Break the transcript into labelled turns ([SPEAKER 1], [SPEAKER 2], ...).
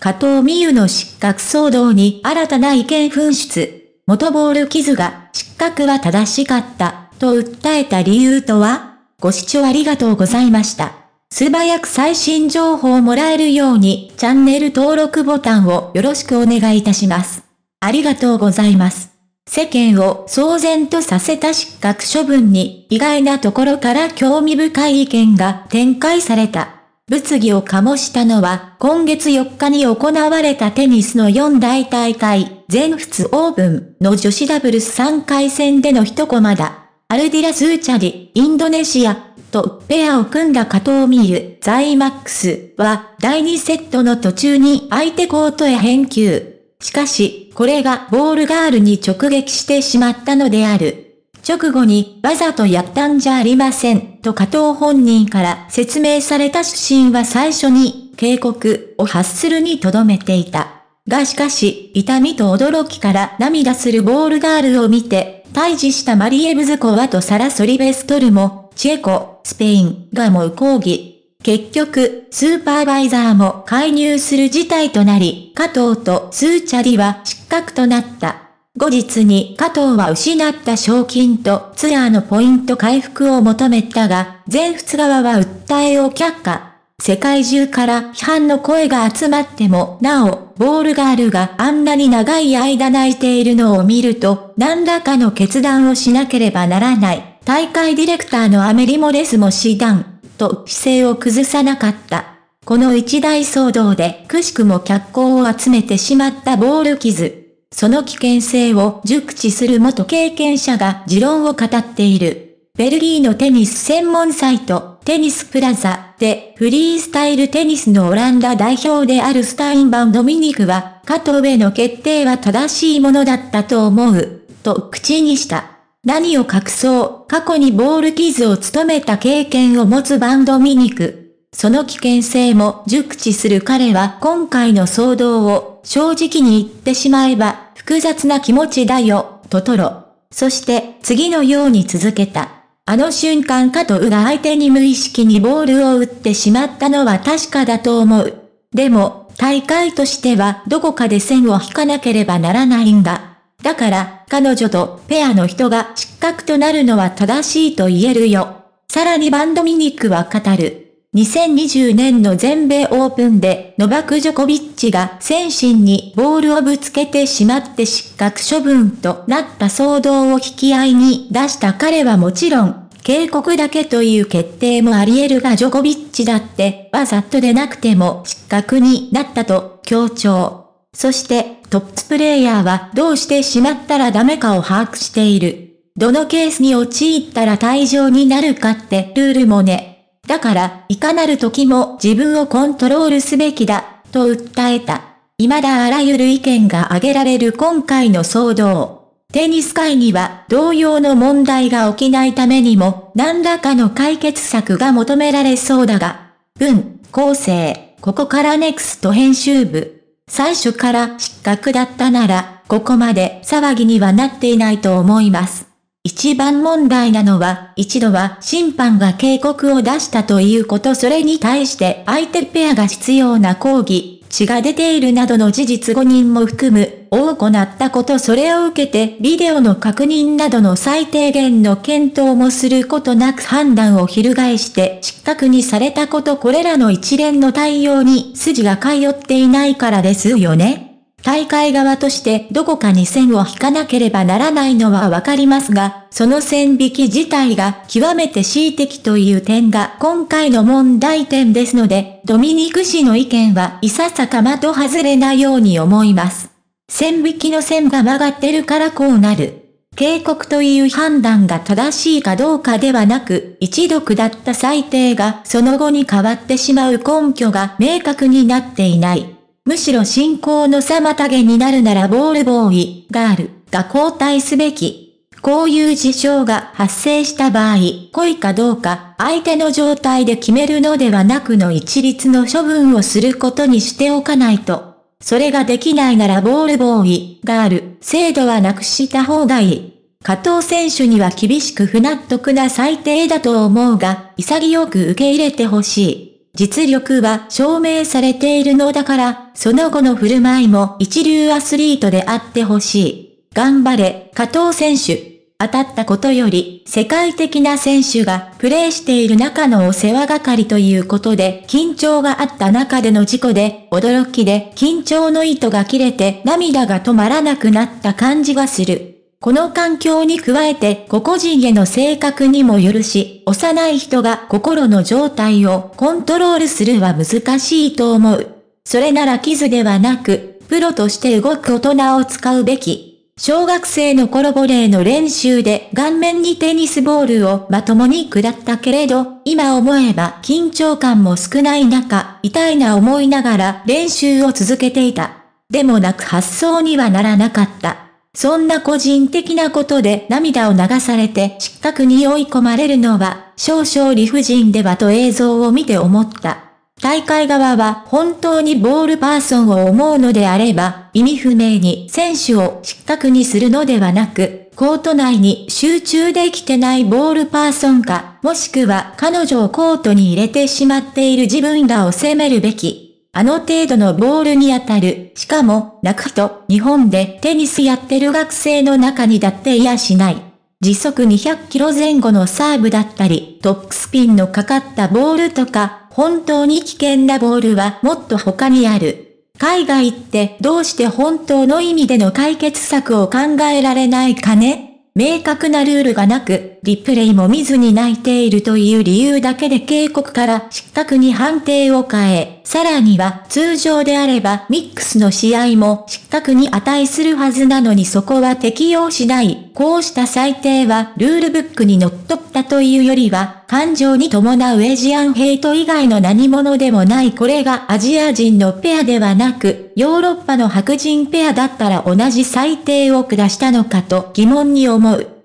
[SPEAKER 1] 加藤美優の失格騒動に新たな意見紛失。元ボール傷が失格は正しかった、と訴えた理由とはご視聴ありがとうございました。素早く最新情報をもらえるようにチャンネル登録ボタンをよろしくお願いいたします。ありがとうございます。世間を騒然とさせた失格処分に意外なところから興味深い意見が展開された。物議を醸したのは、今月4日に行われたテニスの四大大会、全仏オープンの女子ダブルス3回戦での一コマだ。アルディラ・スーチャリ、インドネシア、とペアを組んだ加藤ミール、ザイマックスは、第2セットの途中に相手コートへ返球。しかし、これがボールガールに直撃してしまったのである。直後にわざとやったんじゃありませんと加藤本人から説明された主審は最初に警告を発するにとどめていた。がしかし、痛みと驚きから涙するボールガールを見て、退治したマリエブズコワとサラ・ソリベストルも、チェコ、スペインがもう抗議。結局、スーパーバイザーも介入する事態となり、加藤とスーチャリは失格となった。後日に加藤は失った賞金とツアーのポイント回復を求めたが、全仏側は訴えを却下。世界中から批判の声が集まっても、なお、ボールガールがあんなに長い間泣いているのを見ると、何らかの決断をしなければならない。大会ディレクターのアメリモレスも死団と姿勢を崩さなかった。この一大騒動で、くしくも脚光を集めてしまったボール傷。その危険性を熟知する元経験者が持論を語っている。ベルギーのテニス専門サイト、テニスプラザで、フリースタイルテニスのオランダ代表であるスタインバン・ドミニクは、加藤への決定は正しいものだったと思う、と口にした。何を隠そう、過去にボールキズを務めた経験を持つバンドミニク。その危険性も熟知する彼は今回の騒動を正直に言ってしまえば複雑な気持ちだよ、とトロ。そして次のように続けた。あの瞬間トウが相手に無意識にボールを打ってしまったのは確かだと思う。でも、大会としてはどこかで線を引かなければならないんだ。だから、彼女とペアの人が失格となるのは正しいと言えるよ。さらにバンドミニックは語る。2020年の全米オープンで、ノバク・ジョコビッチが先進にボールをぶつけてしまって失格処分となった騒動を引き合いに出した彼はもちろん、警告だけという決定もあり得るがジョコビッチだって、わざとでなくても失格になったと強調。そして、トッププレイヤーはどうしてしまったらダメかを把握している。どのケースに陥ったら退場になるかってルールもね。だから、いかなる時も自分をコントロールすべきだ、と訴えた。未だあらゆる意見が挙げられる今回の騒動。テニス界には同様の問題が起きないためにも何らかの解決策が求められそうだが、文、構成、ここからネクスト編集部。最初から失格だったなら、ここまで騒ぎにはなっていないと思います。一番問題なのは、一度は審判が警告を出したということそれに対して相手ペアが必要な抗議、血が出ているなどの事実誤認も含む、多くなったことそれを受けてビデオの確認などの最低限の検討もすることなく判断を翻して失格にされたことこれらの一連の対応に筋が通っていないからですよね。大会側としてどこかに線を引かなければならないのはわかりますが、その線引き自体が極めて恣意的という点が今回の問題点ですので、ドミニク氏の意見はいささか的外れないように思います。線引きの線が曲がってるからこうなる。警告という判断が正しいかどうかではなく、一読だった裁定がその後に変わってしまう根拠が明確になっていない。むしろ進行の妨げになるならボールボーイ、ガールが交代すべき。こういう事象が発生した場合、故意かどうか、相手の状態で決めるのではなくの一律の処分をすることにしておかないと。それができないならボールボーイ、ガール、制度はなくした方がいい。加藤選手には厳しく不納得な最低だと思うが、潔く受け入れてほしい。実力は証明されているのだから、その後の振る舞いも一流アスリートであってほしい。頑張れ、加藤選手。当たったことより、世界的な選手がプレーしている中のお世話係ということで、緊張があった中での事故で、驚きで緊張の糸が切れて涙が止まらなくなった感じがする。この環境に加えて個々人への性格にもよるし、幼い人が心の状態をコントロールするは難しいと思う。それなら傷ではなく、プロとして動く大人を使うべき。小学生の頃ボレーの練習で顔面にテニスボールをまともに下ったけれど、今思えば緊張感も少ない中、痛いな思いながら練習を続けていた。でもなく発想にはならなかった。そんな個人的なことで涙を流されて失格に追い込まれるのは、少々理不尽ではと映像を見て思った。大会側は本当にボールパーソンを思うのであれば、意味不明に選手を失格にするのではなく、コート内に集中できてないボールパーソンか、もしくは彼女をコートに入れてしまっている自分らを責めるべき。あの程度のボールに当たる。しかも、泣く人、日本でテニスやってる学生の中にだっていやしない。時速200キロ前後のサーブだったり、トップスピンのかかったボールとか、本当に危険なボールはもっと他にある。海外ってどうして本当の意味での解決策を考えられないかね明確なルールがなく、リプレイも見ずに泣いているという理由だけで警告から失格に判定を変え、さらには通常であればミックスの試合も失格に値するはずなのにそこは適用しない。こうした裁定はルールブックに則ったというよりは、感情に伴うエジアンヘイト以外の何者でもないこれがアジア人のペアではなく、ヨーロッパの白人ペアだったら同じ裁定を下したのかと疑問に思う。